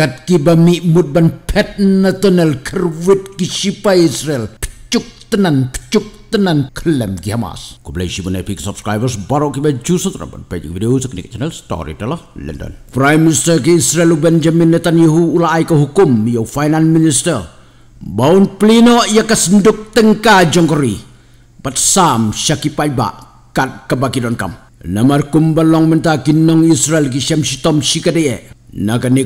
kat kiba mi bud ban pet na tunnel kerwit ki sipa Israel pcuk tenan pcuk tenan klem ki Hamas ku play shibun epic subscribers baro ki ban chu sutra ban pe video sek ni channel storyteller london prime minister ki Israel Benjamin Netanyahu ula ai ko hukum yo finance minister baun plino ya ka senduk tengka jongkori pat sam syakipai ba kat kebakiran kam namar kumbalong mentakin kinong Israel ki syam shitom shikadeye Naga ni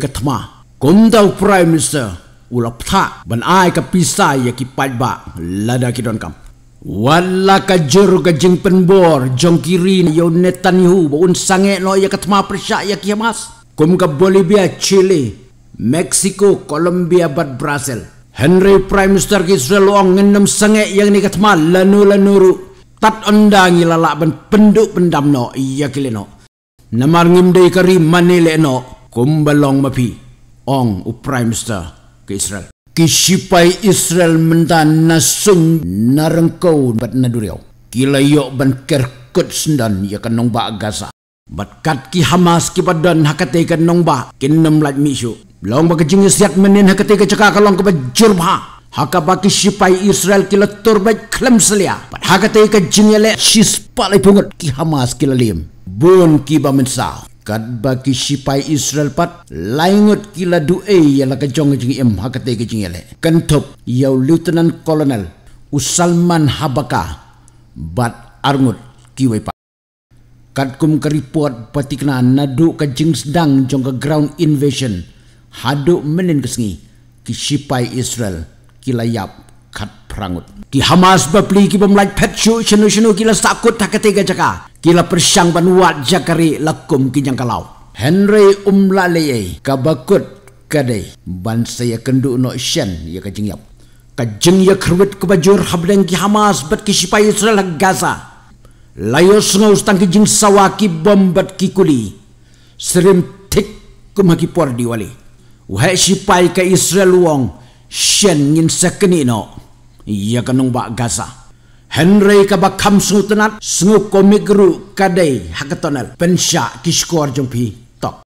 Kondau Prime Minister ulap Tak ban ai ka pisai ya ki padba lada ki don kam wala ka jur ka jing pen bor jong kiri yo netan yu ba un sange no ya ka tma persa ya ki mas kum ka bolivia chile mexico colombia bat brazil henry prime minister ki israel ong ngenem sange yang ni ka tma lanu lanuru tat ondang ilala ban penduk pendam no ya ki leno namar ngimdei kari manile no kumbalong mapi ong u prime minister ke Israel. Kisipai Israel menta nasung narengkau bat naduriau. Kila yok ban kerkut sendan ya kanong ba Gaza. Bat kat ki Hamas ki badan hakate kanong ba kinem lat misu. Long ba kejing siat menin hakate ke cakak long ke ba Haka ba kisipai Israel kila turbat klem selia. Bat hakate ke jingele sis palai pungut ki Hamas kila lim, Bun ki ba mensah kat baki sipai Israel pat laingot kila due yala kejong jong jing em hakate ke jing ele kentop yau lieutenant colonel Usalman Habaka bat arngut kiwe pat kat kum keriput patikna nadu ke jing sedang jong ke ground invasion hadu menin ke sengi ki sipai Israel kila yap kat prangut ki Hamas bapli ki bemlaik pet shu shenu shenu kila sakut takate ha, ke jaka kila persyang banuat jakari lakum kinyang kalau. Henry umlaliye kabakut kadai bansa ya kendu no shen ya kajing yap. Kajing ya kerwet kebajur habdeng ki Hamas bat ki sipai Israel Gaza. Layos ngau stang jing sawaki bom bat ki kuli. Serim tik kumaki por diwali. Wahai sipai ke Israel wong shen ngin sekeni no. Ya kanung bak Gaza. Henry kabakam sungutunat sungu komikru kadai hakatonel pensya kiskuar jumpi tok.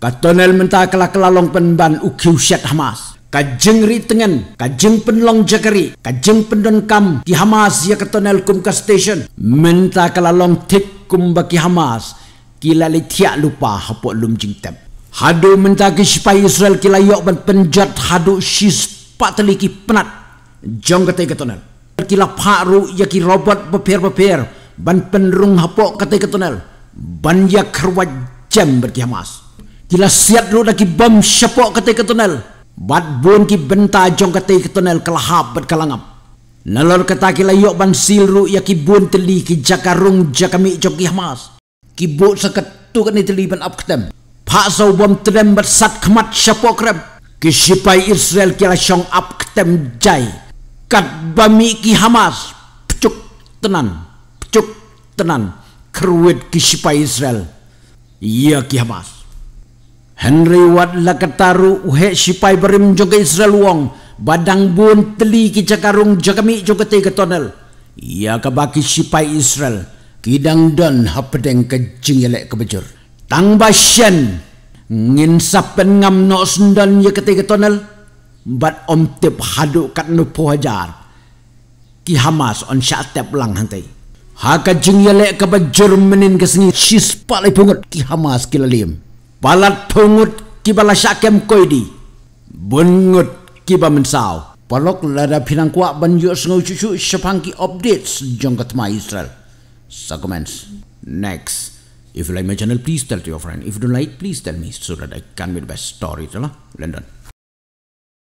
Katonel mentah kelakalalong penban uki usyat Hamas. Kajeng ritengen, kajeng penlong jakari, kajeng pendon kam ki Hamas ya katonel kum ka station. Menta kalalong tik kum baki Hamas kila litiak lupa hapok lum jingtem. Hadu menta ki sipai Israel kila yok ban penjat hadu shis pateliki penat. Jong katai katonel. Ke Ki lapha ru ya ki robot beper beper ban penrung hapo kate ketonel ban ya kerwat jam berkiamas hamas. siat ru daki bom shapo kate ketonel bat bon ki benta jong kate ketonel kelahap bet Nalor kata ki yok ban silru ya ki bon teli ki jakarung jakami jong kiamas hamas. Ki bo sakat tu kan itu ban up ketem. Pak sau bom terem bersat kemat syapok rem. Ki sipai Israel kira syong up ketem jai kat bami ki Hamas pecuk tenan pecuk tenan keruit ki sipa Israel iya ki Hamas Henry wat la kataru uhe sipa berim joga Israel wong badang buun teli ki cakarung jakami joga te ke tunnel ya ke baki sipa Israel kidang don hapedeng ke jingelek ke bejur tang basyen ngin sapen ngam no sendan ya ke te ke tunnel bat om tip hadu kat nu pohajar ki hamas on sya tep lang hantai ha ka jing yale ka ba germanin ke sis pali pungut ki hamas ki lalim palat pungut ki bala sya kem koidi bungut ki ba mensau palok lada pinang kuak ban yu sungu cucu sepang ki updates jong ma israel segments next if you like my channel please tell to your friend if you don't like please tell me so that i can be the best storyteller london